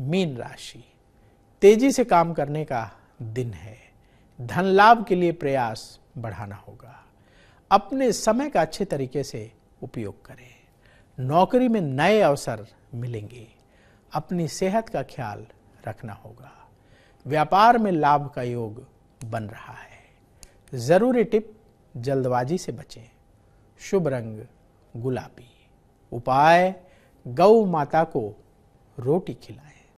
mean राशि तेजी से काम करने का दिन है धन लाभ के लिए प्रयास बढ़ाना होगा अपने समय का अच्छे तरीके से उपयोग करें नौकरी में नए अवसर मिलेंगे अपनी सेहत का ख्याल रखना होगा व्यापार में लाभ का योग बन रहा है ज़रूरी टिप जल्दबाजी से बचें शुभ रंग गुलाबी उपाय गौ माता को रोटी खिलाएं